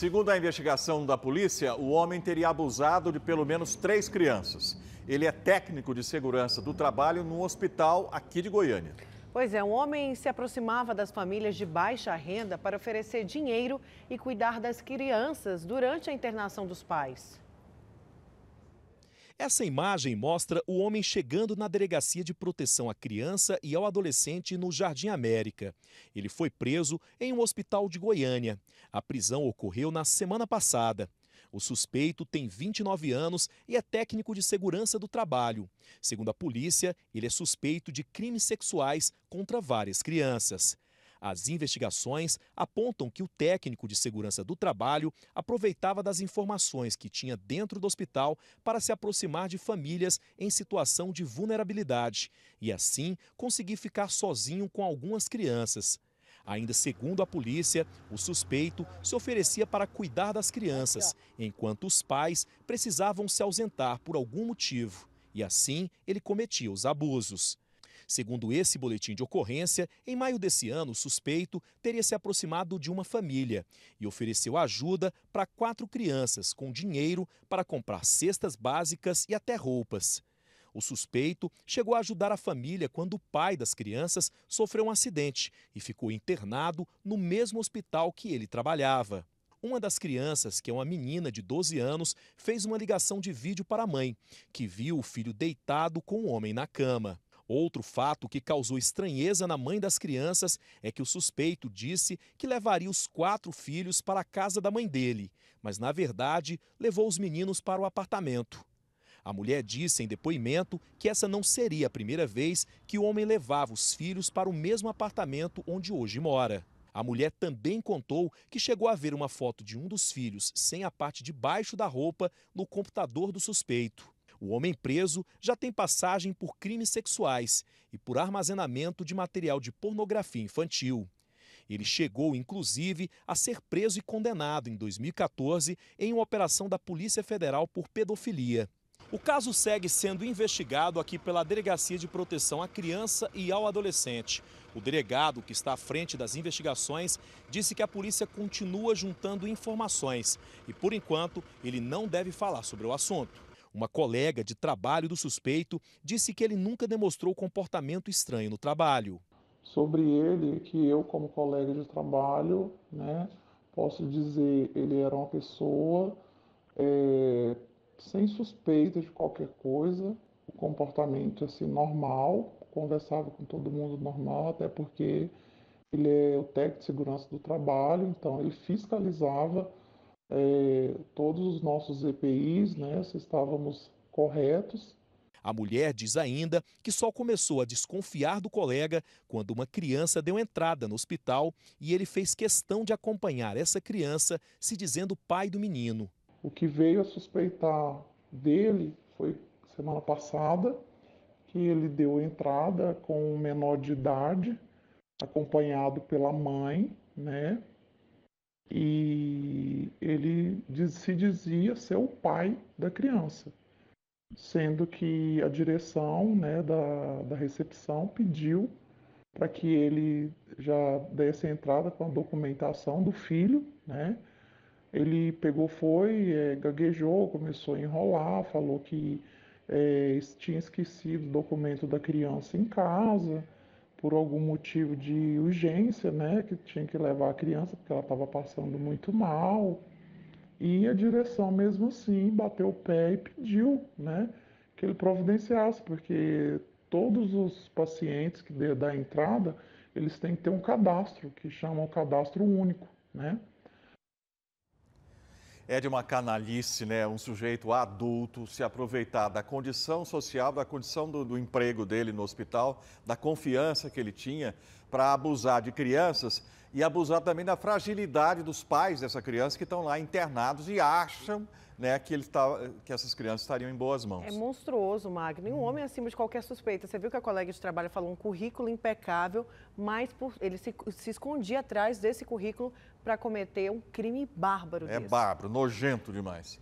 Segundo a investigação da polícia, o homem teria abusado de pelo menos três crianças. Ele é técnico de segurança do trabalho num hospital aqui de Goiânia. Pois é, um homem se aproximava das famílias de baixa renda para oferecer dinheiro e cuidar das crianças durante a internação dos pais. Essa imagem mostra o homem chegando na Delegacia de Proteção à Criança e ao Adolescente no Jardim América. Ele foi preso em um hospital de Goiânia. A prisão ocorreu na semana passada. O suspeito tem 29 anos e é técnico de segurança do trabalho. Segundo a polícia, ele é suspeito de crimes sexuais contra várias crianças. As investigações apontam que o técnico de segurança do trabalho aproveitava das informações que tinha dentro do hospital para se aproximar de famílias em situação de vulnerabilidade e, assim, conseguir ficar sozinho com algumas crianças. Ainda segundo a polícia, o suspeito se oferecia para cuidar das crianças, enquanto os pais precisavam se ausentar por algum motivo. E assim ele cometia os abusos. Segundo esse boletim de ocorrência, em maio desse ano, o suspeito teria se aproximado de uma família e ofereceu ajuda para quatro crianças com dinheiro para comprar cestas básicas e até roupas. O suspeito chegou a ajudar a família quando o pai das crianças sofreu um acidente e ficou internado no mesmo hospital que ele trabalhava. Uma das crianças, que é uma menina de 12 anos, fez uma ligação de vídeo para a mãe, que viu o filho deitado com o um homem na cama. Outro fato que causou estranheza na mãe das crianças é que o suspeito disse que levaria os quatro filhos para a casa da mãe dele, mas na verdade levou os meninos para o apartamento. A mulher disse em depoimento que essa não seria a primeira vez que o homem levava os filhos para o mesmo apartamento onde hoje mora. A mulher também contou que chegou a ver uma foto de um dos filhos sem a parte de baixo da roupa no computador do suspeito. O homem preso já tem passagem por crimes sexuais e por armazenamento de material de pornografia infantil. Ele chegou, inclusive, a ser preso e condenado em 2014 em uma operação da Polícia Federal por pedofilia. O caso segue sendo investigado aqui pela Delegacia de Proteção à Criança e ao Adolescente. O delegado, que está à frente das investigações, disse que a polícia continua juntando informações e, por enquanto, ele não deve falar sobre o assunto. Uma colega de trabalho do suspeito disse que ele nunca demonstrou comportamento estranho no trabalho. Sobre ele, que eu, como colega de trabalho, né, posso dizer, ele era uma pessoa é, sem suspeita de qualquer coisa, o comportamento assim normal, conversava com todo mundo normal, até porque ele é o técnico de segurança do trabalho, então ele fiscalizava é, todos os nossos EPIs, né, se estávamos corretos. A mulher diz ainda que só começou a desconfiar do colega quando uma criança deu entrada no hospital e ele fez questão de acompanhar essa criança, se dizendo pai do menino. O que veio a suspeitar dele foi semana passada, que ele deu entrada com um menor de idade, acompanhado pela mãe, né? e ele se dizia ser o pai da criança, sendo que a direção né, da, da recepção pediu para que ele já desse a entrada com a documentação do filho, né? Ele pegou, foi, é, gaguejou, começou a enrolar, falou que é, tinha esquecido o documento da criança em casa, por algum motivo de urgência, né, que tinha que levar a criança porque ela estava passando muito mal. E a direção mesmo assim bateu o pé e pediu, né, que ele providenciasse, porque todos os pacientes que dê da entrada, eles têm que ter um cadastro, que chamam cadastro único, né? é de uma canalice, né? Um sujeito adulto se aproveitar da condição social, da condição do, do emprego dele no hospital, da confiança que ele tinha para abusar de crianças e abusar também da fragilidade dos pais dessa criança que estão lá internados e acham né, que, ele tá, que essas crianças estariam em boas mãos. É monstruoso, Magno. um hum. homem acima de qualquer suspeita. Você viu que a colega de trabalho falou um currículo impecável, mas por, ele se, se escondia atrás desse currículo para cometer um crime bárbaro. É desse. bárbaro, nojento demais.